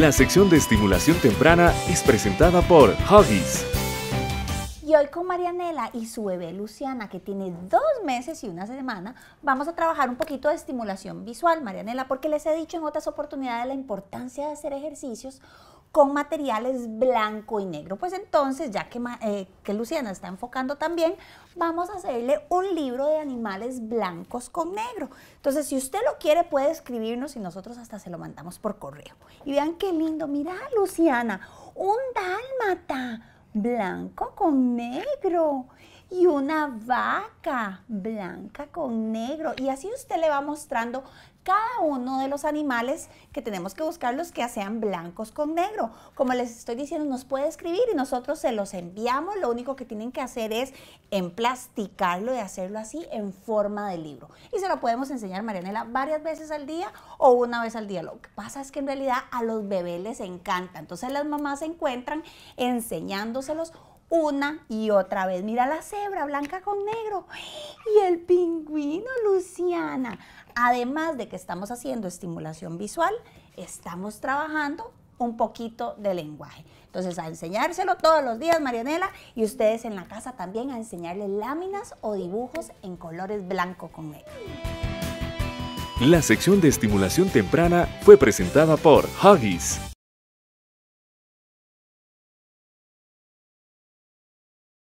La sección de estimulación temprana es presentada por Huggies. Y hoy con Marianela y su bebé Luciana, que tiene dos meses y una semana, vamos a trabajar un poquito de estimulación visual, Marianela, porque les he dicho en otras oportunidades la importancia de hacer ejercicios con materiales blanco y negro. Pues entonces, ya eh, que, Luciana está enfocando también, vamos a hacerle un libro de animales blancos con negro. Entonces, si usted lo quiere, puede escribirnos y nosotros hasta se lo mandamos por correo. Y vean qué lindo, mira Luciana, un dálmata blanco con negro y una vaca blanca con negro. Y así usted le va mostrando cada uno de los animales que tenemos que buscar los que sean blancos con negro. Como les estoy diciendo, nos puede escribir y nosotros se los enviamos. Lo único que tienen que hacer es emplasticarlo y hacerlo así en forma de libro. Y se lo podemos enseñar, Marianela, varias veces al día o una vez al día. Lo que pasa es que en realidad a los bebés les encanta. Entonces las mamás se encuentran enseñándoselos una y otra vez. Mira la cebra blanca con negro y el pingüino, Luciana. Además de que estamos haciendo estimulación visual, estamos trabajando un poquito de lenguaje. Entonces, a enseñárselo todos los días, Marianela, y ustedes en la casa también a enseñarles láminas o dibujos en colores blanco con negro. La sección de estimulación temprana fue presentada por Huggies.